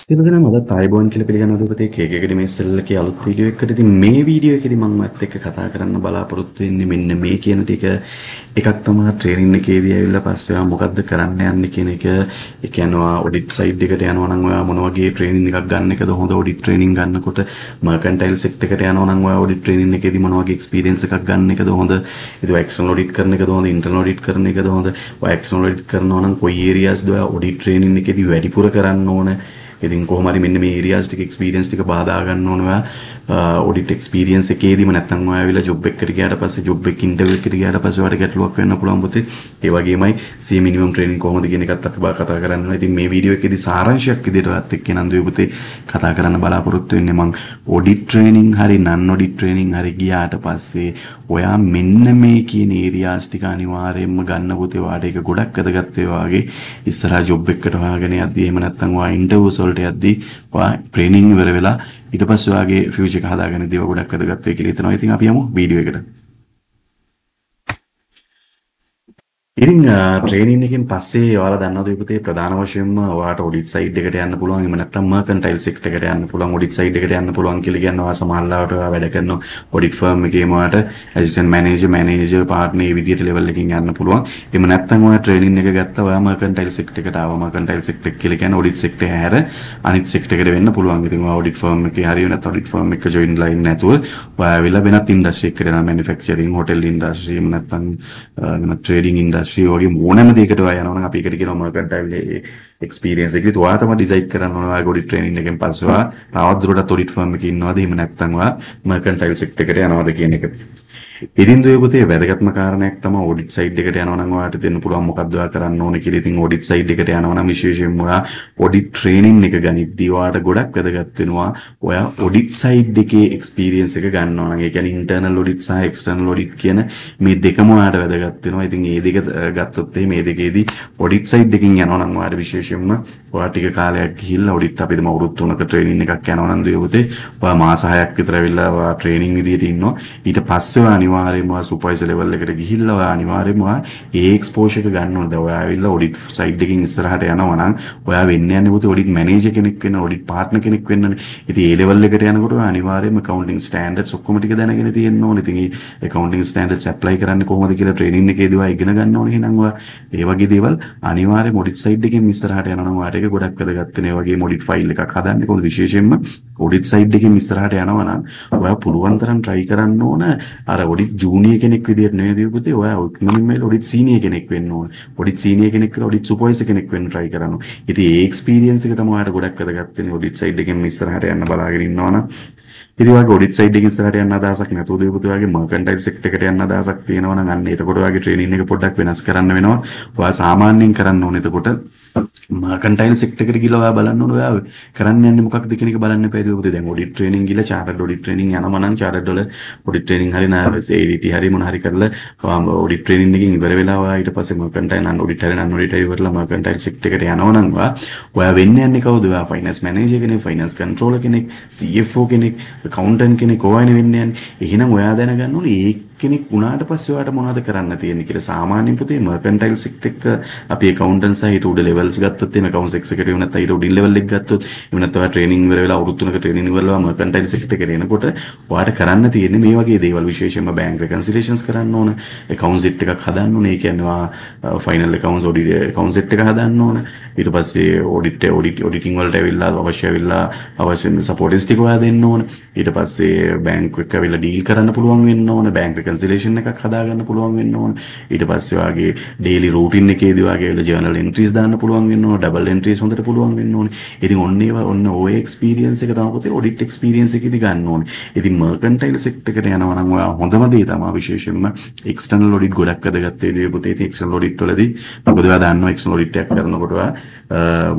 සිලගෙන මද තයිබෝන් කියල පිළිගන්න දපතේ කේකට මේ සෙල්ලක අලුත් වීඩියෝ එකටති මේ වීඩියෝ එකෙදි මම ඇත්ත එක්ක කතා කරන්න බලාපොරොත්තු වෙන්නේ මෙන්න මේ කියන ටික එකක් තමයි ට්‍රේනින් එකේදී ඇවිල්ලා පස්සේ ඔයා මොකද්ද කරන්න යන්නේ කියන එක ඒ කියන්නේ ඔයා ඔඩිට් සයිඩ් එකට යනවා නම් ඔයා මොන වගේ ට්‍රේනින් එකක් ගන්න එකද හොඳ ඔඩිට් ට්‍රේනින් ගන්නකොට මර්කන්ටයිල් සෙක්ටර් එකට යනවා නම් ඔයා ඔඩිට් ට්‍රේනින් එකේදී මොන වගේ එක්ස්පීරියන්ස් එකක් ගන්න එකද හොඳ ඒක එක්ස්ටර්නල් ඔඩිට් කරන එකද හොඳ ඉන්ටර්නල් ඔඩිට් කරන එකද හොඳ ඔයා එක්ස්ටර්නල් ඔඩිට් කරනවා නම් කොයි ඒරියාස්ද ඔයා ඔඩිට් ට්‍රේනින් එකේදී වැඩිපුර කරන්න ඕනේ ඉතින් කොහමරි මෙන්න මේ ඒරියාස් ටික එක්ස්පීරියන්ස් ටික බාදා ගන්න ඕන ඔයා ඔඩිට් එක්ස්පීරියන්ස් එකේදීම නැත්නම් ඔයා ඇවිල්ලා ජොබ් එකකට ගියාට පස්සේ ජොබ් එක ඉන්ටර්විව් එකට ගියාට පස්සේ ඔයාලට ගැටලුවක් වෙන්න පුළුවන් පුතේ ඒ වගේමයි සී මිනිමම් ට්‍රේනින් කොහොමද කියන එකත් අපි බා කතා කරන්න ඕන. ඉතින් මේ වීඩියෝ එකේදී සාරාංශයක් විදිහට ඔයත් එක්ක නන්දුවේ පුතේ කතා කරන්න බලාපොරොත්තු වෙන්නේ මං ඔඩිට් ට්‍රේනින් හරි නන් ඔඩිට් ට්‍රේනින් හරි ගියාට පස්සේ ඔයා මෙන්න මේ කියන ඒරියාස් ටික අනිවාර්යයෙන්ම ගන්න පුතේ ඔයාට ඒක ගොඩක් වැදගත් වේවාගේ ඉස්සරහා ජොබ් එකකට හොයාගෙන යද්දී එහෙම නැත්නම් ඔයා ඉන්ටර්ව්ස් වල වලට යද්දී ඔයා ට්‍රේනින් ඉවර වෙලා ඊට පස්සේ ඔයාගේ ෆියුචර් එක හදාගන්න දේව ගොඩක් වැදගත් වෙයි කියලා හිතනවා. ඉතින් අපි යමු වීඩියෝ එකට. ඉතින් ට්‍රේනින් එකෙන් පස්සේ ඔයාලා දන්නවා දීපතේ ප්‍රධාන වශයෙන්ම ඔයාලට ඔඩිට් සයිඩ් එකට යන්න පුළුවන් එහෙම නැත්නම් මර්කන්ටයිල් සෙක්ටර් එකට යන්න පුළුවන් ඔඩිට් සයිඩ් එකට යන්න පුළුවන් කියලා කියනවා සමහරවිට ඔයා වැඩ කරන ඔඩිට් ෆර්ම් එකේම ඔයාට ඇසිස්ටන්ට් මැනේජර් මැනේජර් පාර්ට්නර් මේ විදිහට ලෙවල් එකකින් යන්න පුළුවන් එහෙම නැත්නම් ඔයා ට්‍රේනින් එක ගත්තා ඔයා මර්කන්ටයිල් සෙක්ටර් එකට ආවා මර්කන්ටයිල් සෙක්ටර් කියලා කියන්නේ ඔඩිට් සෙක්ටර් හැර අනිත් සෙක්ටර් එකට වෙන්න පුළුවන් ඉතින් ඔයා ඔඩිට් ෆර්ම් එකේ හරි නැත්නම් ඔඩිට් ෆර්ම් එක ජොයින් ලයින් නැතුව ඔයා වෙලා වෙනත් ඉන්ඩස්ට්‍රි එකකට යනවා මැනුෆැක්චරින් හොටෙල් ඉන්ඩස්ට්‍රි එහෙම නැත්නම් ට්‍රේඩින් ඉන්ඩස්ට්‍රි ඉන්ඩස්ට්‍රී වගේ ඕනම දෙකට යනවන අපිකට කියන මොකක්ද එක්ස්පීරියන්ස් එකේ තුවා තමයි ඩිසයිඩ් කරන්න ඕනවා ගොඩි ට්‍රේනින් එකෙන් පස්සෙවා තවත් දුරටත් ඔඩිට් ෆර්ම් එකේ ඉන්නවද එහෙම නැත්නම් වා මර්කන්ටයිල් සෙක්ටර් එකට යනවද කියන එක. ඉතින් දොයපතේ වැදගත්ම කාරණයක් තමයි ඔඩිට් සයිට් එකට යනවා නම් ඔයාලට දෙන්න පුළුවන් මොකක්ද ඔයා කරන්න ඕනේ කියලා. ඉතින් ඔඩිට් සයිට් එකට යනවා නම් විශේෂයෙන්ම ඔයා ඔඩිට් ට්‍රේනින් එක ගනිද්දී ඔයාට ගොඩක් වැදගත් වෙනවා ඔයා ඔඩිට් සයිට් එකේ එක්ස්පීරියන්ස් එක ගන්නවා නම් ඒ කියන්නේ ඉන්ටර්නල් ඔඩිට් සහ එක්ස්ටර්නල් ඔඩිට් කියන මේ දෙකම ඔයාට වැදගත් වෙනවා. ඉතින් මේ දෙක ගත්තොත් මේ දෙකේදී ඔඩිට් සයිට් එකකින් යනවා නම් ඔයාට විශේෂයෙන්ම ඔයා ටික කාලයක් ගිහිල්ලා ඔඩිට් අපි දැන් අවුරුදු 3ක ට්‍රේනින් එකක් යනවා නම් දොයපතේ ඔයා මාස 6ක් විතර ඇවිල්ලා ඔයා ට්‍රේනින් විදියට ඉන්නවා. ඊට පස්සේ ඔයා අනිවාර්යයෙන්ම සුපර්වයිසර් ලෙවල් එකට ගිහිල්ලා ඔයා අනිවාර්යයෙන්ම ඔයා ඒ එක්ස්පෝෂර් එක ගන්න ඕනේ. දැන් ඔයා ඇවිල්ලා ඔඩිට් සයිඩ් එකකින් ඉස්සරහට යනවා නම් ඔයා වෙන්න යන්නේ පුතේ ඔඩිට් මැනේජර් කෙනෙක් වෙන්න, ඔඩිට් පාර්ට්නර් කෙනෙක් වෙන්නනේ. ඉතින් ඒ ලෙවල් එකට යනකොට ඔයා අනිවාර්යයෙන්ම accounting standards ඔක්කොම ටික දැනගෙන තියෙන්න ඕනේ. ඉතින් ඒ accounting standards apply කරන්නේ කොහොමද කියලා training එකේදී ඔයා ඉගෙන ගන්න ඕනේ. එහෙනම් ඔයා ඒ වගේ දේවල් අනිවාර්යයෙන්ම ඔඩිට් සයිඩ් එකෙන් ඉස්සරහට යනවා නම් ඔයාට ඒක ගොඩක් වැදගත් වෙනවා. ඒ වගේ මොඩිට් ෆයිල් එකක් හදන්නේ කොහොමද විශේෂයෙන්ම ඔඩිට් සයිඩ් එකෙන් ඉස්සරහට යනවා නම් ඔයා පුළුවන් තරම් try කරන්න ඕන අර ඔඩිට් ජූනියර් කෙනෙක් විදියට නෙවෙයි පුතේ ඔයා ඉක්මනින් මේ ඔඩිට් සීනියර් කෙනෙක් වෙන්න ඕන ඔඩිට් සීනියර් කෙනෙක් කියලා ඔඩිට් සුපර්වයිසර් කෙනෙක් වෙන්න try කරන්න ඉතින් ඒ එක්ස්පීරියන්ස් එක තමයි ඔයාලට ගොඩක් වැදගත් වෙන්නේ ඔඩිට් සයිඩ් එකෙන් ඉස්සරහට යන්න බලාගෙන ඉන්නවා නම් ඉතින් ඔයාගේ ඔඩිට් සයිඩ් එකෙන් ඉස්සරහට යන්න අදහසක් නැතුව දේපුත ඔයාගේ මර්කන්ටයිල් සෙක්ටර් එකට යන්න අදහසක් තියෙනවා නම් අන්න එතකොට ඔයාගේ ට්‍රේනින් එක පොඩ්ඩක් වෙනස් කරන්න වෙනවා ඔයා සාමාන්‍යයෙන් කරන්න ඕනේ එතකොට මර්කන්ටයිල් සෙක්ටර් එකට ගිහලා ඔයා බලන්න ඕන ඔයා කරන්න යන්නේ මොකක්ද කියන එක බලන්න එපා ඒක මොකද දැන් ඔඩිට් ට්‍රේනින් ගිහලා චාටර්ඩ් ඔඩිට් ට්‍රේනින් යනවා නම් චාටර්ඩ් වල ඔඩිට් ට්‍රේනින් හරි නෑ ADT හරි මොන හරි කරලා ඔඩිට් ට්‍රේනින් එකකින් ඉවර වෙලා ඔයා ඊට පස්සේ මර්කන්ටයිල් අන් ඔඩිට් හරි නන් ඔඩිට් ඉවරලා මර්කන්ටයිල් සෙක්ටර් එකට යනවා නම් ඔයා ඔයා වෙන්න යන්නේ කවුද ඔයා ෆයිනෑන්ස් මැනේජර් කෙනෙක් ෆයිනෑන්ස් කන්ට්‍රෝලර් කෙනෙක් CFO කෙනෙක් කවුන්ටන් කෙනෙක් ඔයානේ වෙන්න යන්නේ එහෙනම් ඔයා දැනගන්න ඕනේ කෙනෙක් වුණාට පස්සේ ඔයාට මොනවද කරන්න තියෙන්නේ කියලා සාමාන්‍ය පුතේ මර්කන්ටයිල්ස් එක්ක අපි accountants අය ඊට උඩ levels ගත්තොත් එහෙම accounts executive නැත්නම් ඊට උඩින් level එක ගත්තොත් එහෙම නැත්නම් ඔයා training ඉවර වෙලා අවුරුදු තුනක training ඉවරලා මර්කන්ටයිල්ස් එකට එනකොට ඔයාට කරන්න තියෙන්නේ මේ වගේ දේවල් විශේෂයෙන්ම bank reconciliations කරන්න ඕන account set එකක් හදන්න ඕන ඒ කියන්නේ ඔයා final accounts audit account set එක හදන්න ඕන ඊට පස්සේ audit audit auditing වලට ඇවිල්ලා අවශ්‍ය ඇවිල්ලා අවශ්‍ය සපෝටස් ටික ඔයා දෙන්න ඕන ඊට පස්සේ බැංකුවක් ඇවිල්ලා ඩීල් කරන්න පුළුවන් වෙන්න ඕන බැංක් එක කන්සිලේෂන් එකක් හදාගන්න පුළුවන් වෙන්න ඕන ඊට පස්සේ වාගේ ඩේලි රූටින් එකේදී වාගේ වල ජර්නල් එන්ට්‍රීස් දාන්න පුළුවන් වෙන්න ඕන ඩබල් එන්ට්‍රීස් හොඳට පුළුවන් වෙන්න ඕනේ ඉතින් ඔන්න ඒවා ඔන්න ඔය එක්ස්පීරියන්ස් එක තමයි පුතේ ඔඩිට් එක්ස්පීරියන්ස් එකේදී ගන්න ඕනේ ඉතින් මර්කන්ටයිල් සෙක්ටර් එකට යනවා නම් ඔයා හොඳම දේ තමයි විශේෂයෙන්ම එක්ස්ටර්නල් ඔඩිට් ගොඩක් අදගත් වේදී පුතේ ඉතින් එක්ස්ටර්නල් ඔඩිට් වලදී මොකද ඔයා දන්නවා එක්ස්ටර්නල් ඔඩිට් එකක් කරනකොට ඔයා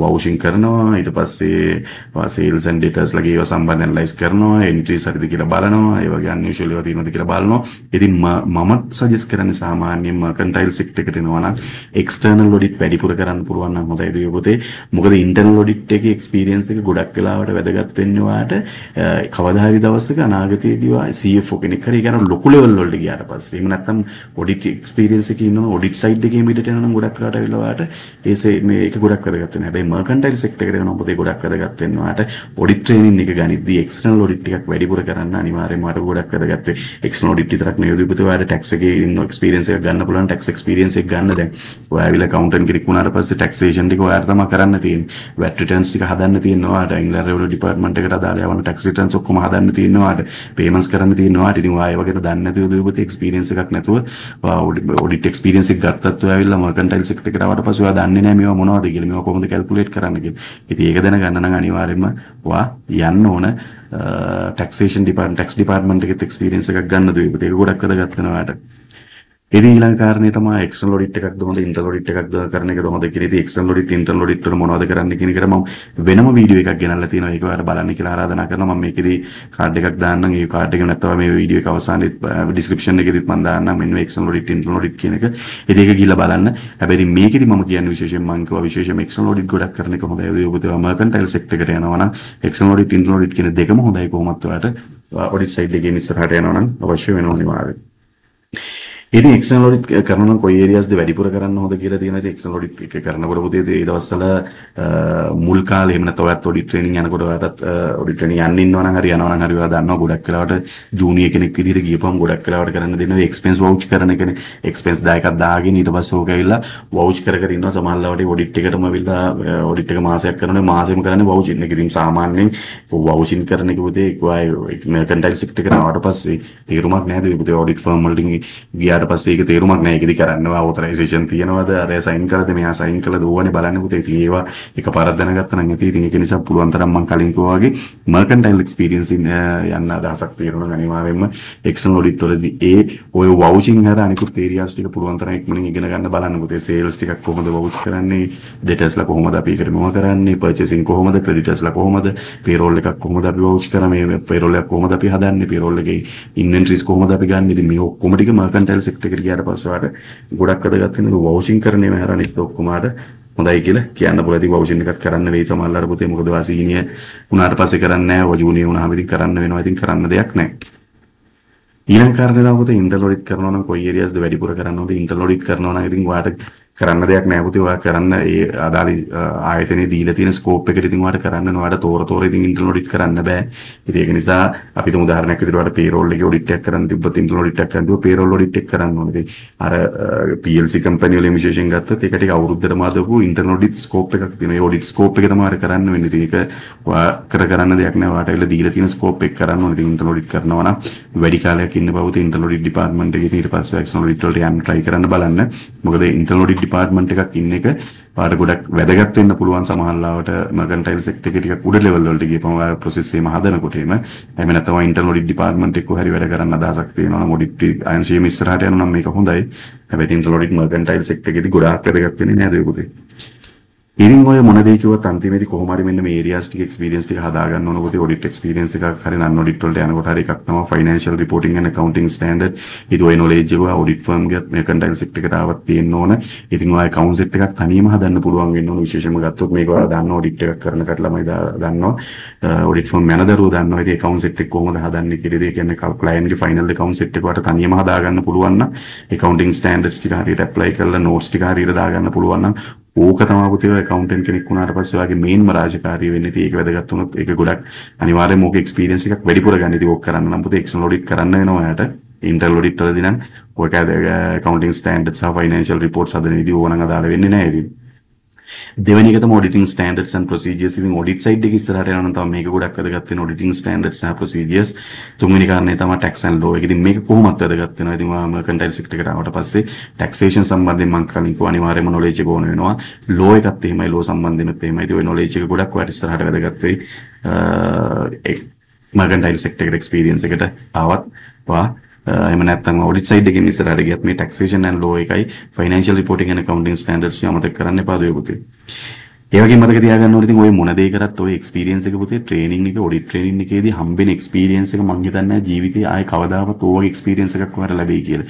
වවුෂින් කරනවා ඊට පස්සේ සේල්ස් ඇන් ඩේටර්ස් ලගේ ඒවා සම්බන්ධ ඇනලයිස් කරනවා එන්ට්‍රීස් හරිද කියලා බලනවා ඒ වගේ අන්යුෂුවල් ඒවා තියෙනවද කියලා බලනවා ඉතින් මම සජෙස් කරන්නේ සාමාන්‍යයෙන් මර්කන්ටයිල් සෙක්ටර් එකට එනවා නම් එක්ස්ටර්නල් ඔඩිට් වැඩිපුර කරන්න පුළුවන් නම් හොඳයි දුවේ පුතේ. මොකද ඉන්ටර්නල් ඔඩිට් එකේ එක්ස්පීරියන්ස් එක ගොඩක් වෙලාවට වැදගත් වෙන්නේ ඔයාට කවදා හරි දවසක අනාගතයේදී ඔයා CFO කෙනෙක් හරි කියන ලොකු ලෙවල් වලට ගියාට පස්සේ එහෙම නැත්නම් ඔඩිට් එක්ස්පීරියන්ස් එකේ ඉන්නවා ඔඩිට් සයිඩ් එකේ පිටට යනවා නම් ගොඩක් වෙලාවට ඇවිල්ලා ඔයාට ඒසේ මේ එක ගොඩක් වැදගත් වෙනවා. හැබැයි මර්කන්ටයිල් සෙක්ටර් එකට යනකොට පොතේ ගොඩක් වැදගත් වෙනවා. ඔයාට ඔඩිට් ට්‍රේනින් එක ගනිද්දී එක්ස්ටර්නල් ඔඩිට් ටිකක් වැඩිපුර කරන්න අනිවාර්යයෙන්ම ඔයාට ගොඩක් වැදගත් වෙයි. එක්ස්ටර්නල් ඔඩිට් විතරක් නෙවෙයි යුරිපතුවාට ටැක්සගේ ඉන්න ක්ස්පිරන්සිය ගන්න පුලන් ටක් ක්ස්පිරන්සික් ගන්න දැ ඔයාවිල කවන්ටන් කිරික්ුණාට පස්ස ටක්ෂේෂන්ටික ඔයාර්තම කරන්න තියෙන් වැටටන්ස්ි හදන්න තියනවාට ඉංගලරවල ඩිපර්ටමට එකට දාලයවන ටක්සිටන් සොක්කම හදන්න තියනවාට පේමස් කරන්න තියනවා ඉතින් වායවකට දන්න දපති එක්ස්පිරන්ස එකක් නැතුව ඩි ක්ස්පිරන්සික් ගත්තත්ව ඇල්ල මකටල් සික්ටකරට පසුව දන්න නෑම මොනවාදගලම කොමද කැල්පුලේට කරන්නග ඉති ඒක දැන ගන්න අනිවාරෙන්ම වා යන්න ඕන ටක්ෂේෂන් ඩිපාර්ට් ටක්ස් ඩිපාර්ට්මන්ට් එකෙත් එක්ස්පීරියන්ස් එකක් ගන්න දුවේ. ඒක ගොඩක් වැදගත් වෙනවා ඉතින් ඊළඟ කාරණේ තමයි එක්ස්ටර්නල් ඔඩිට් එකක් දුන්නොත් ඉන්ටර්නල් ඔඩිට් එකක් ද කරන එක කොහොමද කියන ඉතින් එක්ස්ටර්නල් ඔඩිට් ඉන්ටර්නල් ඔඩිට් වල මොනවද කරන්න කියන එකට මම වෙනම වීඩියෝ එකක් ගෙනල්ලා තියෙනවා ඒක ඔයාලා බලන්න කියලා ආරාධනා කරනවා මම මේකෙදී කාඩ් එකක් දාන්නම් ඒ කාඩ් එක නැත්නම් මේ වීඩියෝ එක අවසානයේ ඩිස්ක්‍රිප්ෂන් එකෙදිත් මම දාන්නම් මෙන්න මේ එක්ස්ටර්නල් ඔඩිට් ඉන්ටර්නල් ඔඩිට් කියන එක ඉතින් ඒක ගිහිල්ලා බලන්න හැබැයි ඉතින් මේකෙදි මම කියන්නේ විශේෂයෙන් මම කිව්වා විශේෂයෙන්ම එක්ස්ටර්නල් ඔඩිට් ගොඩක් කරන එක හොඳයි ඔය ඔබ මර්කන්ටයිල් සෙක්ටර් එකට යනවා නම් එක්ස්ටර්නල් ඔඩිට් ඉන්ටර්නල් ඔඩිට් කියන දෙකම හොඳයි කොහොමත් ඔයාලට ඔඩිට් සයිඩ් එකේ ඉස්සරහට යනවා නම් අවශ්‍ය වෙනව අනිවාර්යයෙන් ඒද එක්ෂන ලොඩිට් කරන කොයි ඒරියාස්ද වැඩිපුර කරන්න හොඳ කියලා තියෙනවා. ඒත් එක්ෂන ලොඩිට් එක කරනකොට පුතේ ඒ දවස්වල මුල් කාලේ එහෙම නැත්නම් ඔයත් ඔඩිට් ට්‍රේනින් යනකොට ඔයත් ඔඩිට් ට්‍රේනින් යන්න ඉන්නව නම් හරි යනවා නම් හරි ඔයා දන්නවා ගොඩක් වෙලාවට ජූනියර් කෙනෙක් විදිහට ගියපුවම ගොඩක් වෙලාවට කරන්න දෙන එක්ස්පෙන්ස් වවුච් කරන එකනේ. එක්ස්පෙන්ස් දායකක් දාගෙන ඊට පස්සේ ඕක ඇවිල්ලා වවුච් කර කර ඉන්නවා. සමහරවිට ඔඩිට් එකටම ඇවිල්ලා ඔඩිට් එක මාසයක් කරනකොට මාසෙම කරන්නේ වවුච් එක. ඉතින් සාමාන්‍යයෙන් වවුචින් කරන එක පුතේ ඒක කන්ටැක්ට් සෙක්ටර් එකට ආවට පස්සේ තීරුමක් නැහැ. ඒක පුතේ ඔඩිට් ෆර්ම් වලට ගියා ගියාට පස්සේ ඒක තේරුමක් නැහැ ඒකදි කරන්නවා ඔතරයිසේෂන් තියනවාද අර සයින් කළද මෙයා සයින් කළද ඕවනේ බලන්න පුතේ ඉතින් ඒවා එකපාරක් දැනගත්ත නම් ඉතින් ඉතින් ඒක නිසා පුළුවන් තරම් මම කලින් කිව්වා වගේ මර්කන්ටයිල් එක්ස්පීරියන්ස් යන්න අදහසක් තියෙනවා අනිවාර්යයෙන්ම එක්ස්ටර්නල් ඔඩිට් වලදී ඒ ඔය වවුචින් හර අනිකුත් ඒරියාස් ටික පුළුවන් තරම් ඉක්මනින් ඉගෙන ගන්න බලන්න පුතේ සේල්ස් ටිකක් කොහොමද වවුච් කරන්නේ ඩෙටර්ස්ලා කොහොමද අපි ඒකට මොනව කරන්නේ පර්චේසින් කොහොමද ක්‍රෙඩිටර්ස්ලා කොහොමද පේරෝල් එකක් කොහොමද අපි වවුච් කරන්නේ පේරෝල් එකක් කොහොමද අපි හදන්නේ පේරෝල් එකේ ඉන්වෙන්ටරිස් කොහොමද අපි ගන්න ඉතින් මේ ඔක්කොම ටික මර්කන්ටයිල්ස් සෙක්ටර් එකට ගියාට පස්සේ වාට ගොඩක් වැදගත් වෙනවා වවුචින් කරන ඒවා හැර අනිත් ඔක්කොම ආට හොඳයි කියලා කියන්න පුළුවන්. ඉතින් වවුචින් එකක් කරන්න වෙයි සමහරවල් පුතේ මොකද වා සීනිය උනාට පස්සේ කරන්නේ නැහැ. වජුනිය උනාම ඉතින් කරන්න වෙනවා. ඉතින් කරන්න දෙයක් නැහැ. ඊළඟ කාරණේ තමයි පුතේ ඉන්ටර්ලොඩිට් කරනවා නම් කොයි ඒරියාස්ද වැඩිපුර කරන්න ඕනද? ඉන්ටර්ලොඩිට් කරනවා නම් ඉතින් ඔයාට කරන්න දෙයක් නෑ පුතේ ඔයා කරන්න ඒ අදාළ ආයතනයේ දීලා තියෙන ස්කෝප් එකට ඉතින් ඔයාලට කරන්න ඔයාලට තෝර තෝර ඉතින් ඉන්ටර්නල් ඔඩිට් කරන්න බෑ. ඉතින් ඒක නිසා අපි තුමු උදාහරණයක් විදිහට ඔයාලට පේරෝල් එකේ ඔඩිට් එකක් කරන්න තිබ්බොත් ඉන්ටර්නල් ඔඩිට් එකක් කරනවා පේරෝල් ඔඩිට් එක කරන්න ඕනේ. ඉතින් අර PLC කම්පැනි වලින් විශේෂයෙන් ගත්තොත් ඒක ටික අවුරුද්දකට මාදවපු ඉන්ටර්නල් ඔඩිට් ස්කෝප් එකක් තියෙනවා. ඒ ඔඩිට් ස්කෝප් එක තමයි අර කරන්න වෙන්නේ. ඉතින් ඒක ඔයා කර කරන්න දෙයක් නෑ. ඔයාට ඒලා දීලා තියෙන ස්කෝප් එක කරන්න ඕනේ. ඉතින් ඉන්ටර්නල් ඔඩිට් කරනවා නම් වැඩි කාලයක් ඉන්න බව ඉතින් ඉන්ටර්නල් ඔඩිට් ඩිපාර්ට්මන්ට් එකේ ඊට පස්සේ එක්ස්ටර්නල් ඔඩිට් වලට යන්න try කරන්න බලන්න. මොකද ඉන්ටර්නල් ඔඩිට් ඩිපාර්ට්මන්ට් එකක් ඉන්න එක පාට ගොඩක් වැදගත් වෙන්න පුළුවන් සමහරවිට මර්කන්ටයිල් සෙක්ටර් එක ටිකක් උඩ ලෙවල් වලට ගියපම ඔය ප්‍රොසෙස් එහෙම හදනකොටම එහෙම නැත්නම් ඉන්ටර්නල් ඔඩිට් ඩිපාර්ට්මන්ට් එක්ක හරි වැඩ කරන්න අදහසක් තියෙනවා නම් ඔඩිට් අයන්සියම ඉස්සරහට යනවා නම් මේක හොඳයි හැබැයි ඉන්ටර්නල් ඔඩිට් මර්කන්ටයිල් සෙක්ටර් එකේදී ගොඩාක් වැදගත් වෙන්නේ නෑ ඒක උදේ ඉතින් ඔය මොන දේ කිව්වත් අන්තිමේදී කොහොම හරි මෙන්න මේ areas ටික experience ටික හදා ගන්න ඕන පොතේ audit experience එකක් හරි non audit වලට යනකොට හරි එකක් තමයි financial reporting and accounting standard. ඉතින් ඔය knowledge එක audit firm ගියත් මේ accounting sector එකට ආවත් තියෙන්න ඕන. ඉතින් ඔය account set එකක් තනියම හදන්න පුළුවන් වෙන්න ඕන විශේෂයෙන්ම ගත්තොත් මේක ඔයාලා දන්න audit එකක් කරන කට ළමයි දන්නවා. audit firm මැනේජරෝ දන්නවා. ඉතින් account set එක කොහොමද හදන්නේ කියලා. ඒ කියන්නේ client ගේ final account set එක වට තනියම හදා ගන්න පුළුවන් නම් accounting standards ටික හරියට apply කරලා notes ටික හරියට දා ගන්න පුළුවන් නම් ඕක තමයි පුතේ ඔය account කෙනෙක් වුණාට පස්සේ ඔයාගේ මේන්ම රාජකාරිය වෙන්නේ. ඉතින් ඒක වැදගත් වුණොත් ඒක ගොඩක් අනිවාර්යයෙන්ම ඕක experience එකක් වැඩිපුර ගන්න. ඉතින් ඕක කරන්න නම් පුතේ external audit කරන්න වෙනවා ඔයාට. ඉන්ටර්නල් audit වලදී නම් ඔයක accounting standards සහ financial reports හදන විදිහ ඕනනම් අදාළ වෙන්නේ නැහැ ඉතින්. දෙවනි එක තමයි ඔඩිටින් ස්ටෑන්ඩඩ්ස් and procedures. ඉතින් ඔඩිට් සයිඩ් එක ඉස්සරහට යනවනම් තමයි මේක ගොඩක් වැදගත් වෙන ඔඩිටින් ස්ටෑන්ඩඩ්ස් and procedures. තුන්වෙනි කාරණේ තමයි tax and law එක. ඉතින් මේක කොහොමත් වැදගත් වෙනවා. ඉතින් මම කන්ටයිල් සෙක්ටර් එකට ආවට පස්සේ taxation සම්බන්ධයෙන් මම කලින් කිව්ව අනිවාර්යයෙන්ම knowledge එක ඕන වෙනවා. law එකත් එහෙමයි law සම්බන්ධෙනුත් එහෙමයි. ඉතින් ওই knowledge එක ගොඩක් ඔයාලට ඉස්සරහට වැදගත් වෙයි. මගන්ටයිල් සෙක්ටර් එක්ස්පීරියන්ස් එකට ආවත් වා එම නැත්නම් ඔඩිට් සයිඩ් එකෙන් ඉස්සරහට ගියත් මේ ටැක්සේෂන් ඇන්ඩ් ලෝ එකයි financial reporting and accounting standards යමතක කරන්න එපා දුවේ පුතේ. ඒ වගේ මතක තියාගන්න ඕනේ ඉතින් ඔය මොන දේ කරත් ඔය එක්ස්පීරියන්ස් එක පුතේ ට්‍රේනින් එක ඔඩිට් ට්‍රේනින් එකේදී හම්බෙන එක්ස්පීරියන්ස් එක මං හිතන්නේ ජීවිතේ ආයේ කවදාවත් ඕ වගේ එක්ස්පීරියන්ස් එකක් ඔයාලට ලැබෙයි කියලා.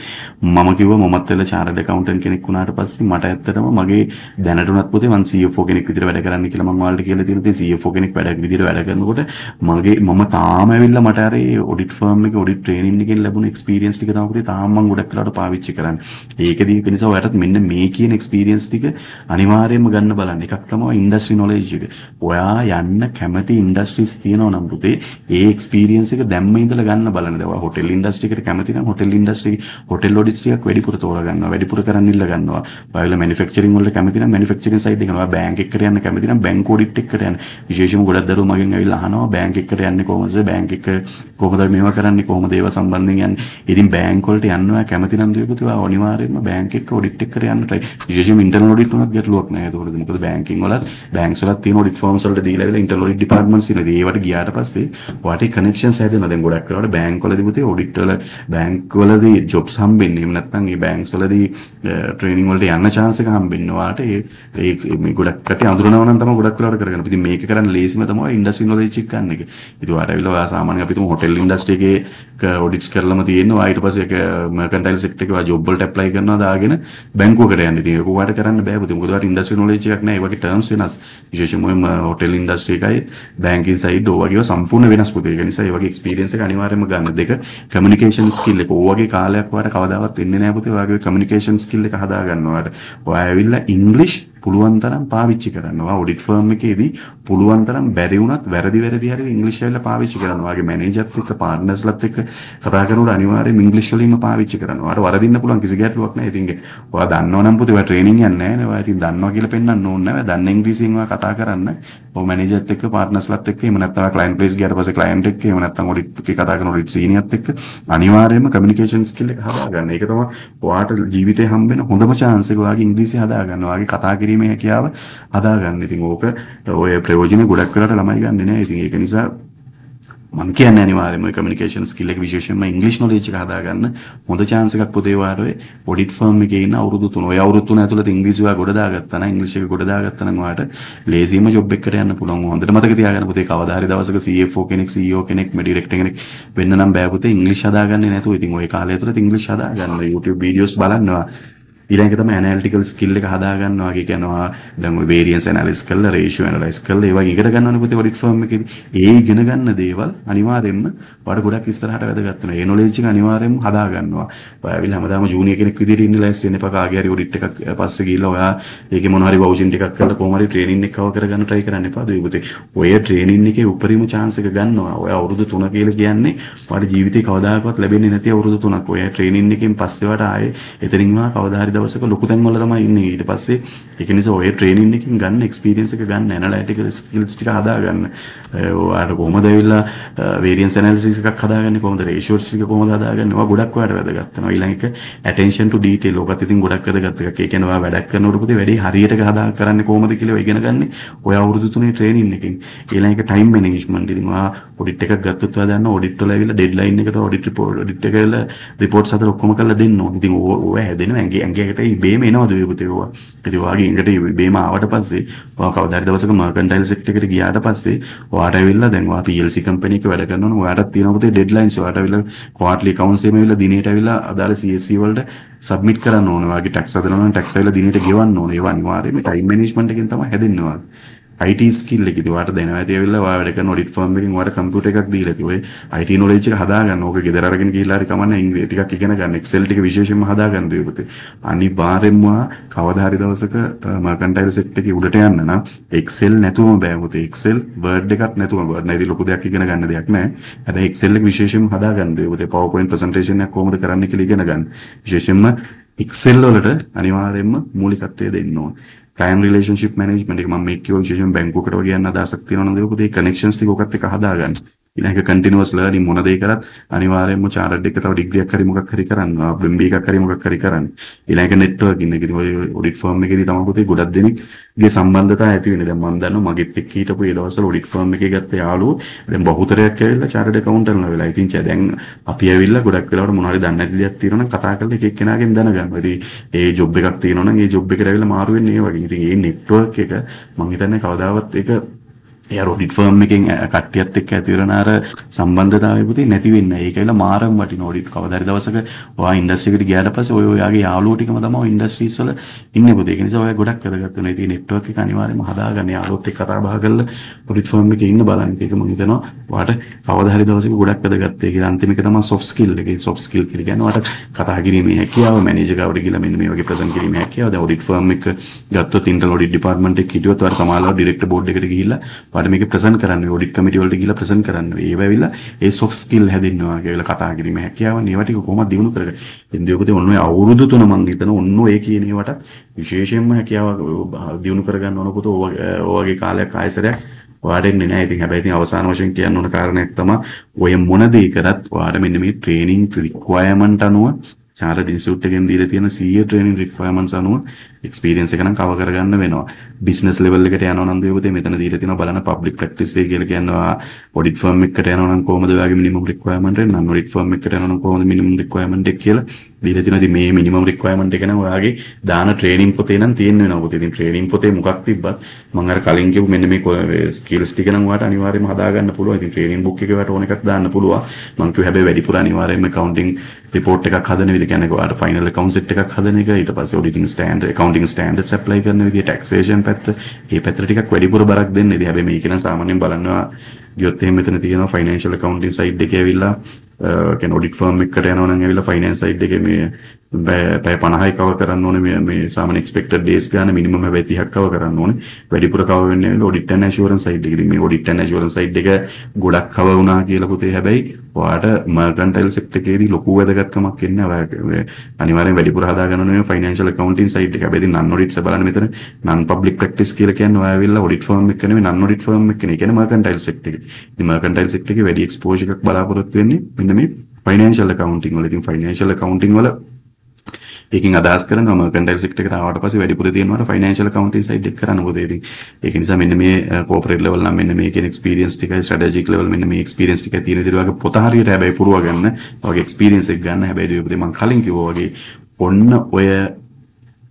මම කිව්වා මමත් වෙලා චාර්ටඩ් account කෙනෙක් වුණාට පස්සේ මට ඇත්තටම මගේ දැනටුණත් පුතේ මං CFO e කෙනෙක් විදිහට වැඩ කරන්න කියලා මං ඔයාලට කියලා තියෙනවා. ඉතින් CFO e කෙනෙක් වැඩක් විදිහට වැඩ කරනකොට මගේ මම තාම ඇවිල්ලා මට අර ඔඩිට් ෆර්ම් එකේ ඔඩිට් ට්‍රේනින් එකෙන් ලැබුණ එක්ස්පීරියන්ස් ටික තමයි පුතේ තාම මං ගොඩක් වෙලාවට පාවිච්චි කරන්නේ. ඒකදී නිසා ඔයාලට මෙන්න මේ කියන එක්ස්පීරියන්ස් ටික අනිවාර්යයෙන්ම ගන්න බලන්න. එකක් තමයි තියෙනවා ඉන්ඩස්ට්‍රි නොලෙජ් එක. ඔයා යන්න කැමති ඉන්ඩස්ට්‍රීස් තියෙනවා නම් පුතේ ඒ එක්ස්පීරියන්ස් එක දැම්ම ඉඳලා ගන්න බලන්න. දැන් ඔයා හොටෙල් ඉන්ඩස්ට්‍රි එකට කැමති නම් හොටෙල් ඉන්ඩස්ට්‍රි හොටෙල් ඔඩිට්ස් ටිකක් වැඩිපුර තෝරා ගන්නවා. වැඩිපුර කරන්න ඉල්ල ගන්නවා. ඔයාලා මැනුෆැක්චරින් වලට කැමති නම් මැනුෆැක්චරින් සයිඩ් එකට. ඔයා බැංක් එකට යන්න කැමති නම් බැංක් ඔඩිට් එකට යන්න. විශේෂයෙන්ම ගොඩක් දරුවෝ මගෙන් ඇවිල්ලා අහනවා බැංක් එකට යන්නේ කොහොමද? බැංක් එක කොහොමද මේවා කරන්නේ? කොහොමද ඒවා සම්බන්ධයෙන් යන්නේ? ඉතින් බැංක් වලට යන්නවා කැමති නම් දීපතුවා අනිවාර්යයෙන්ම බැංක් එක ඔඩිට් එකට යන්න try. විශේෂයෙන්ම ඉන්ටර්නල් ඔඩිට් උනත් ගැටලුවක් නෑ. ඒකවලදී මොකද බැංකින් වල බැංක්ස් වලත් තියෙන ඔඩිට් ෆර්ම්ස් වලට දීලා ඉවල ඉන්ටර්නල් ඔඩිට් ඩිපාර්ට්මන්ට්ස් ඉන්නේ. ඒවට ගියාට පස්සේ ඔයාට කනෙක්ෂන්ස් හැදෙනවා. දැන් ගොඩක් වෙලාවට බැංක් වලදී පුතේ ඔඩිට් වල බැංක් වලදී ජොබ්ස් හම්බෙන්නේ. එහෙම නැත්නම් මේ බැංක්ස් වලදී ට්‍රේනින් වලට යන්න chance එක හම්බෙන්නේ ඔයාට. ඒ මේ ගොඩක් කටි අඳුරනවා නම් තමයි ගොඩක් වෙලාවට කරගන්න. ඉතින් මේක කරන්න ලේසිම තමයි ඉන්ඩස්ට්‍රි නොලෙජ් එක ගන්න එක. ඉතින් ඔයාට ඇවිල්ලා ඔයා සාමාන්‍යයෙන් අපි තුමු හොටෙල් ඉන්ඩස්ට්‍රි එකේ ඔඩිට්ස් කරලම තියෙනවා. ඊට පස්සේ ඒක මර්කන්ටයිල් සෙක්ටර් එකේ ඔයා ජොබ් වලට ඇප්ලයි කරනවා දාගෙන බැංකුවකට යන්න. ඉතින් ඒක ඔයාට කරන්න බෑ පුතේ. මොකද ඔයාට ඉන්ඩස්ට්‍රි නොලෙජ් එකක් නැහැ. ඒ වගේ ටර්ම්ස් වෙනස් විශේෂම හොටෙල් ඉන්ඩස්ට්‍රී එකයි බැංකින් සයිඩ් ඔය වගේ සම්පූර්ණ වෙනස් පුතේ ඒක නිසා ඒ වගේ එක්ස්පීරියන්ස් එක අනිවාර්යයෙන්ම ගන්න දෙක කමියුනිකේෂන් ස්කිල් එක ඔය වගේ කාලයක් ඔයාලට කවදාවත් එන්නේ නැහැ පුතේ ඔය වගේ කමියුනිකේෂන් ස්කිල් එක හදා ගන්න ඔයාලට ඔයා ඇවිල්ලා ඉංග්‍රීසි පුළුවන් තරම් පාවිච්චි කරනවා. ඔඩිට් ෆර්ම් එකේදී පුළුවන් තරම් බැරි වුණත් වැරදි වැරදි හරියට ඉංග්‍රීසි වල පාවිච්චි කරනවා. වගේ මැනේජර්ත් එක්ක පාර්ට්නර්ස්ලත් එක්ක කතා කරනකොට අනිවාර්යයෙන් ඉංග්‍රීසි වලින්ම පාවිච්චි කරනවා. අර වරදින්න පුළුවන් කිසි ගැටලුවක් නැහැ. ඉතින් ඔයා දන්නව නම් පුතේ ඔයා ට්‍රේනින් යන්නේ නැහැ නේ. ඔයා ඉතින් දන්නවා කියලා පෙන්නන්න ඕනේ නැහැ. දන්න ඉංග්‍රීසියෙන් ඔයා කතා කරන්න. ඔය මැනේජර්ත් එක්ක පාර්ට්නර්ස්ලත් එක්ක එහෙම නැත්නම් ක්ලයන්ට් බේස් ගියාට පස්සේ ක්ලයන්ට් එක්ක එහෙම නැත්නම් ඔඩිට් එකේ කතා කරන ඔඩිට් සීනියත් එක්ක අනිවාර්යයෙන්ම කමියුනිකේෂන් ස්කිල් එක හදාගන්න. ඒක තමයි ඔයාට ජීවිතේ හම්බ වෙන හොඳම chance එක ඔයාගේ ඉංග්‍රීසි හදාගන්න. ඔයාගේ කතා කිරීම කිරීමේ හැකියාව හදාගන්න. ඉතින් ඕක ඔය ප්‍රයෝජන ගොඩක් වෙලාට ළමයි ගන්නෙ නෑ. ඉතින් ඒක නිසා මම කියන්නේ අනිවාර්යයෙන්ම කමියුනිකේෂන් ස්කිල් එක විශේෂයෙන්ම ඉංග්‍රීසි නොලෙජ් එක හදාගන්න හොඳ chance එකක් පොතේ වාරේ ඔඩිට් ෆර්ම් එකේ ඉන්න අවුරුදු තුන. ඔය අවුරුදු තුන ඇතුළත ඉංග්‍රීසි ඔයා ගොඩ දාගත්තා නම් ඉංග්‍රීසි එක ගොඩ දාගත්තා නම් ඔයාට ලේසියෙන්ම ජොබ් එකකට යන්න පුළුවන්. හොඳට මතක තියාගන්න පුතේ කවදා හරි දවසක CFO කෙනෙක්, CEO කෙනෙක්, මේ ඩිරෙක්ටර් කෙනෙක් වෙන්න නම් බෑ පුතේ ඉංග්‍රීසි හදාගන්නේ නැතුව. ඉතින් ওই කාලය ඇතුළත ඉංග්‍රීසි හදාගන්න YouTube videos බලන්නවා. ඊළඟ තමයි ඇනලිටිකල් ස්කිල් එක හදා ගන්නවා වගේ කියනවා දැන් ඔය variance analysis කරලා ratio analyze කරලා ඒ වගේ ඉගෙන ගන්නවනේ පුතේ audit firm එකේදී ඒ ඉගෙන ගන්න දේවල් අනිවාර්යයෙන්ම වඩ ගොඩක් ඉස්සරහට වැදගත් වෙනවා ඒ knowledge එක අනිවාර්යයෙන්ම හදා ගන්නවා ඔය ඇවිල්ලා හැමදාම junior කෙනෙක් විදිහට ඉන්න ලයිස්ට් වෙන්න එපා කාගේ හරි audit එකක් පස්සේ ගිහිල්ලා ඔයා ඒකේ මොන හරි වවුචින් ටිකක් කරලා කොහොම හරි training එක cover කරගන්න try කරන්න එපා දුවේ පුතේ ඔය training එකේ උපරිම chance එක ගන්නවා ඔය අවුරුදු 3 කියලා කියන්නේ ඔයාට ජීවිතේ කවදාකවත් ලැබෙන්නේ නැති අවුරුදු 3ක් ඔය training එකෙන් පස්සේ වට ආයේ එතනින්ම කවදා හරි දවසක ලොකු තැන්වල තමයි ඉන්නේ ඊට පස්සේ ඒක නිසා ඔය ට්‍රේනින් එකකින් ගන්න එක්ස්පීරියන්ස් එක ගන්න ඇනලයිටිකල් ස්කිල්ස් ටික හදා ගන්න ඔයාලට කොහොමද ඇවිල්ලා වේරියන්ස් ඇනලිසිස් එකක් හදාගන්නේ කොහොමද රේෂියෝස් ටික කොහොමද හදාගන්නේ ඔය ගොඩක් ඔයාලට වැදගත් වෙනවා ඊළඟ එක ඇටෙන්ෂන් ටු ඩීටේල් ඔකත් ඉතින් ගොඩක් වැදගත් එකක් ඒ කියන්නේ ඔයා වැඩක් කරනකොට පුතේ වැඩේ හරියට හදා කරන්නේ කොහොමද කියලා ඉගෙන ගන්න ඔය අවුරුදු තුනේ ට්‍රේනින් එකෙන් ඊළඟ එක ටයිම් මැනේජ්මන්ට් ඉතින් ඔයා ඔඩිට් එකක් ගත්තොත් ඔයා දන්න ඔඩිට් වල ඇවිල්ලා ඩෙඩ්ලයින් එකට ඔඩිට් රිපෝට් ඔඩිට් එක වල රිපෝට්ස් හතර ඔක්කොම කරලා දෙන්න ඕනේ ඉතින් ඔය හැදෙනවා ඇඟේ ඇඟේ එකට ඉබේම එනවා දවපුත ඒවා. ඉතින් ඔයාගේ ඉඟට ඉබේම ආවට පස්සේ ඔයා කවදාහරි දවසක මර්කන්ටයිල් සෙක්ටර් එකට ගියාට පස්සේ ඔයාට ඇවිල්ලා දැන් ඔයා PLC කම්පැනි එකේ වැඩ කරනවා නම් ඔයාට තියෙන පුතේ ඩෙඩ්ලයින්ස් ඔයාට ඇවිල්ලා ක්වාටර්ලි accounts එහෙම ඇවිල්ලා දිනේට ඇවිල්ලා අදාළ CSC වලට සබ්මිට් කරන්න ඕන. ඔයාගේ ටැක්ස් හදනවා නම් ටැක්ස් ඇවිල්ලා දිනේට ගෙවන්න ඕන. ඒවා අනිවාර්යයෙන්ම ටයිම් මැනේජ්මන්ට් එකෙන් තමයි හැදෙන්නේ ඔයාගේ. IT skill එක ඉතින් ඔයාලට දැන වැඩි ඇවිල්ලා ඔයා වැඩ කරන ඔඩිට් ෆර්ම් එකකින් ඔයාලට කම්පියුටර් එකක් දීලා ඉතින් ඔය IT knowledge එක හදාගන්න ඕක ගෙදර අරගෙන ගිහිල්ලා හරි කමන්න ඉංග්‍රීසි ටිකක් ඉගෙන ගන්න Excel ටික විශේෂයෙන්ම හදාගන්න දේ පුතේ අනිවාර්යෙන්ම ඔයා කවදා හරි දවසක මර්කන්ටයිල් සෙක්ටර් එකේ උඩට යන්න නම් Excel නැතුවම බෑ පුතේ Excel Word එකක් නැතුවම Word නැති ලොකු දෙයක් ඉගෙන ගන්න දෙයක් නෑ හැබැයි Excel එක විශේෂයෙන්ම හදාගන්න දේ පුතේ PowerPoint presentation එකක් කොහොමද කරන්න කියලා ඉගෙන ගන්න විශේෂයෙන්ම එක්සෙල් වලට අනිවාර්යෙන්ම මූලිකත්වය දෙන්න ඕන. ප්‍රයිම් රිලේෂන්ෂිප් මැනේජ්මන්ට් එක මම මේක කිව්ව විශේෂයෙන් බැංකුවකට වගේ යන අදහසක් තියෙනවා නේද? ඔකේ කනෙක්ෂන්ස් ටික ඔකත් එක්ක හදාගන්න. ඉලක කන්ටිනියස් ලර්නින් මොන දේ කරත් අනිවාර්යයෙන්ම චාර්ට් එක තව ඩිග්‍රියක් හරි මොකක් හරි කරන්න එම්බී එකක් හරි මොකක් හරි කරන්න ඊළඟ නෙට්වර්කින් එකේදී ඔය ඔඩිට් ෆර්ම් එකේදී තමයි පුතේ ගොඩක් දෙනෙක්ගේ සම්බන්ධතා ඇති වෙන්නේ දැන් මම දන්නවා මගෙත් එක්ක හිටපු ඒ දවස්වල ඔඩිට් ෆර්ම් එකේ ගත්ත යාළුවෝ දැන් බහුතරයක් ඇවිල්ලා චාර්ට් එකවුන්ටන්ලා වෙලා ඉතින් චා දැන් අපි ඇවිල්ලා ගොඩක් වෙලාවට මොනවා හරි දන්නේ නැති දෙයක් තියෙනවා නම් කතා කරලා එක එක්කෙනාගෙන් දැනගන්නවා ඉතින් ඒ ජොබ් එකක් තියෙනවා නම් ඒ ජොබ් එකට ඇවිල්ලා මාරු වෙන්නේ ඒ වගේ ඉතින් ඒ නෙට්වර්ක් එක මම හිතන්නේ කවදාවත් ඒක ඒ රොඩිට් ෆර්ම් එකෙන් කට්ටියත් එක්ක ඇති වෙන අර සම්බන්ධතාවය පුතේ නැති වෙන්නේ. ඒකයිල මාරම වටින ඔඩිට් කවදාරි දවසක ඔයා ඉන්ඩස්ට්‍රි එකට ගියාට පස්සේ ඔය ඔයාගේ යාළුවෝ ටිකම තමයි ඉන්ඩස්ට්‍රීස් වල ඉන්නේ පුතේ. ඒක නිසා ඔයා ගොඩක් වැදගත් වෙනවා. ඉතින් නෙට්වර්ක් එක අනිවාර්යයෙන්ම හදාගන්න යාළුවොත් එක්ක කතා බහ කරලා ඔඩිට් ෆර්ම් එකේ ඉන්න බලන්න. ඒක මම හිතනවා ඔයාට කවදාරි දවසක ගොඩක් වැදගත් වෙයි කියලා. අන්තිම එක තමයි soft skill එක. soft skill කියලා කියන්නේ ඔයාට කතා කිරීමේ හැකියාව, මැනේජර් කවට ගිහලා මෙන්න මේ වගේ ප්‍රසන් කිරීමේ හැකියාව. දැන් ඔඩිට් ෆර්ම් එක ගත්තොත් ඉන්ටර්නල් ඔඩිට් ඩිපාර්ට්මන්ට් එක හිටියොත් ඔයාලා සමාජලා ඩිරෙක්ටර් බෝඩ් එකට ගිහිල්ලා මට මේක ප්‍රසන් කරන්න ඔඩිට් කමිටි වලට ගිහිල්ලා ප්‍රසන් කරන්න. ඒව ඇවිල්ලා ඒ soft skill හැදින්නවා කියලා කතා කිරීම හැකියාව ඒවා ටික කොහොමද දිනු කරගන්නේ? ඉන්දිය ඔබතේ ඔන්න ඔය අවුරුදු තුන මං හිතන ඔන්න ඔය කියන ඒවට විශේෂයෙන්ම හැකියාව දිනු කරගන්න ඕන පුතෝ ඔය වගේ කාලයක් ආයසරයක් වාඩෙන්නේ නැහැ. ඉතින් හැබැයි ඉතින් අවසාන වශයෙන් කියන්න ඕන කාරණයක් තමයි ඔය මොන දේ කරත් වාඩ මෙන්න මේ training requirement අනුව චාර ඉන්ස්ටිටියුට් එකෙන් දීලා තියෙන 100 training requirements අනුව එක්ස්පීරියන්ස් එක නම් කව කරගන්න වෙනවා. බිස්නස් ලෙවල් එකට යනවා නම් දේවතේ මෙතන දීලා තියෙනවා බලන්න පබ්ලික් ප්‍රැක්ටිස් එක කියලා කියනවා. ඔඩිට් ෆර්ම් එකකට යනවා නම් කොහොමද ඔයාගේ මිනිමම් රික්වයර්මන්ට් එක? නන් ඔඩිට් ෆර්ම් එකකට යනවා නම් කොහොමද මිනිමම් රික්වයර්මන්ට් එක කියලා දීලා තියෙනවා. ඉතින් මේ මිනිමම් රික්වයර්මන්ට් එක නම් ඔයාගේ දාන ට්‍රේනින් පොතේ නම් තියෙන්න වෙනවා. පොතේ ඉතින් ට්‍රේනින් පොතේ මොකක් තිබ්බත් මම අර කලින් කිව්ව මෙන්න මේ ස්කිල්ස් ටික නම් ඔයාට අනිවාර්යයෙන්ම හදාගන්න පුළුවන්. ඉතින් ට්‍රේනින් බුක් එකේ ඔයාට ඕන එකක් දාන්න පුළුවන්. මම කිව්ව හැබැයි වැඩිපුර අනිවාර්යයෙන්ම කවුන්ටින් රිපෝට් එකක් හදන විදිහ කියන්නේ ඔයාට ෆයිනල් account set එකක් හදන එක ඊට පස්සේ auditing stand account counting standards apply කරන විදිය ටැක්සේෂන් පැත්ත ඒ පැත්තට ටිකක් වැඩිපුර බරක් දෙන්න ඉතින් හැබැයි මේක නම් සාමාන්‍යයෙන් බලනවා ගියොත් එහෙම මෙතන තියෙනවා ෆයිනෑන්ෂල් accountting side එකේ ඇවිල්ලා කැන ඔඩිට් ෆර්ම් එකකට යනවා නම් ඇවිල්ලා ෆයිනෑන්ස් සයිඩ් එකේ මේ පැය 50යි කව කරන්න ඕනේ මේ සාමාන්‍ය expected days ගන්න minimum හැබැයි 30ක් කව කරන්න ඕනේ වැඩිපුර කව වෙන්නේ නැහැ audit and assurance side එකේදී මේ audit and assurance side එක ගොඩක් කව වුණා කියලා පුතේ හැබැයි ඔයාට mercantile sector එකේදී ලොකු වැදගත්කමක් එන්නේ ඔයාට අනිවාර්යෙන් වැඩිපුර හදාගන්න ඕනේ financial accounting side එක හැබැයි non audits බලන්න මෙතන non public practice කියලා කියන්නේ ඔයා ඇවිල්ලා audit firm එක නෙමෙයි non audit firm එක නේ කියන්නේ mercantile sector එක. ඉතින් mercantile sector එකේ වැඩි exposure එකක් බලාපොරොත්තු වෙන්නේ මෙන්න මේ financial accounting වල. ඉතින් financial accounting වල ඒකෙන් අදහස් කරනවා මර්කන්ටයිල් සෙක්ටර් එකට ආවට පස්සේ වැඩිපුර තියෙනවා ෆයිනෑන්ෂල් කවුන්ටින් සයිඩ් එක කරන්න මොකද ඉතින් ඒක නිසා මෙන්න මේ කෝපරේට් ලෙවල් නම් මෙන්න මේකේ එක්ස්පීරියන්ස් ටිකයි ස්ට්‍රැටජික් ලෙවල් මෙන්න මේ එක්ස්පීරියන්ස් ටිකයි තියෙන විදිහට වගේ පොත හරියට හැබැයි පුරව ගන්න වගේ එක්ස්පීරියන්ස් එක ගන්න හැබැයි දීපදී මම කලින් කිව්වා වගේ ඔන්න ඔය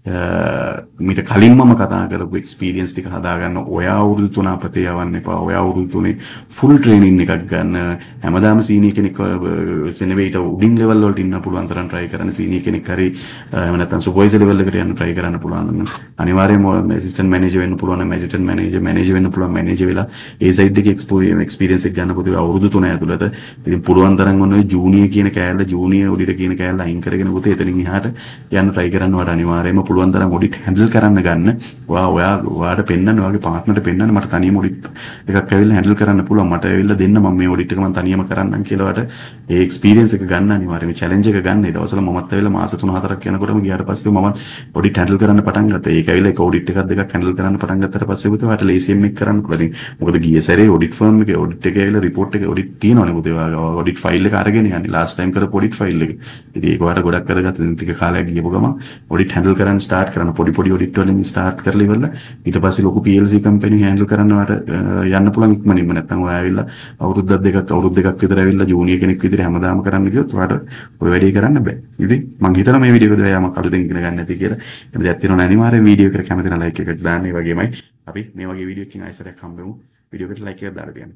මීට කලින් මම කතා කරපු එක්ස්පීරියන්ස් ටික හදාගන්න ඔය අවුරුදු තුන අපතේ යවන්න එපා. ඔය අවුරුදු තුනේ ෆුල් ට්‍රේනින් එකක් ගන්න. හැමදාම සීනියර් කෙනෙක් සෙනෙවිට උඩින් ලෙවල් වලට ඉන්න පුළුවන් තරම් try කරන්න සීනියර් කෙනෙක් හරි එහෙම නැත්නම් සුපර්වයිසර් ලෙවල් එකට යන්න try කරන්න පුළුවන්. අනිවාර්යයෙන්ම ඇසිස්ටන්ට් මැනේජර් වෙන්න පුළුවන් නම් ඇසිස්ටන්ට් මැනේජර් මැනේජර් වෙන්න පුළුවන් මැනේජර් වෙලා ඒ සයිඩ් එකේ එක්ස්පීරියන්ස් එක ගන්න පොතේ අවුරුදු තුන ඇතුළත ඉතින් පුළුවන් තරම් ඔන්න ඔය ජූනියර් කියන කෑල්ල ජූනියර් උඩිට කියන කෑල්ල අයින් කරගෙන පොතේ එතනින් එහාට යන්න try කරන්න වට අනිවාර්යයෙන්ම පුළුවන් තරම් ඔඩිට් හැන්ඩල් කරන්න ගන්න. ඔයා ඔයා ඔයාට පෙන්වන්න ඔයාගේ පාර්ට්නර්ට පෙන්වන්න මට තනියම ඔඩිට් එකක් ඇවිල්ලා හැන්ඩල් කරන්න පුළුවන්. මට ඇවිල්ලා දෙන්න මම මේ ඔඩිට් එක මම තනියම කරන්නම් කියලා ඔයාට ඒ එක්ස්පීරියන්ස් එක ගන්න අනිවාර්යයෙන්ම චැලෙන්ජ් එක ගන්න. ඒ දවස්වල මමත් ඇවිල්ලා මාස 3-4ක් යනකොටම ගියාට පස්සේ මමත් ඔඩිට් හැන්ඩල් කරන්න පටන් ගත්තා. ඒක ඇවිල්ලා එක ඔඩිට් එකක් දෙකක් හැන්ඩල් කරන්න පටන් ගත්තට පස්සේ පුතේ ඔයාට ලේසියෙන් මේක කරන්න පුළුවන්. මොකද ගිය සැරේ ඔඩිට් ෆර්ම් එකේ ඔඩිට් එකේ ඇවිල්ලා රිපෝට් එක ඔඩිට් තියෙනවනේ පුතේ ඔයාගේ ඔඩිට් ෆයිල් එක අරගෙන යන්නේ. ලාස්ට් ටයිම් කරපු ඔඩිට් ෆයිල් එක. ඉතින් ඒක ඔයාට ගොඩක් කරගත්ත ටික කාලයක් ගියපු ගමන් ඔඩිට් හැන්ඩල් කරන්න ස්ටාර්ට් කරන්න පොඩි පොඩි ඔඩිට් වලින් ස්ටාර්ට් කරලා ඉවරලා ඊට පස්සේ ලොකු PLC කම්පැනි හෑන්ඩල් කරන්න ඔයාලට යන්න පුළුවන් ඉක්මනින්ම නැත්නම් ඔයා ඇවිල්ලා අවුරුද්දක් දෙකක් අවුරුදු දෙකක් විතර ඇවිල්ලා ජූනියර් කෙනෙක් විදිහට හැමදාම කරන්න ගියොත් ඔයාට ඔය වැඩේ කරන්න බෑ. ඉතින් මම හිතනවා මේ වීඩියෝ එක දෑයම කලින් ඉගෙන ගන්න ඇති කියලා. එහෙනම් දැන් තියෙනවා අනිවාර්යෙන් වීඩියෝ එකට කැමති නම් ලයික් එකක් දාන්න. ඒ වගේමයි අපි මේ වගේ වීඩියෝ එකකින් ආයෙසරයක් හම්බෙමු. වීඩියෝ එකට ලයික් එකක් දාලා තියන්න.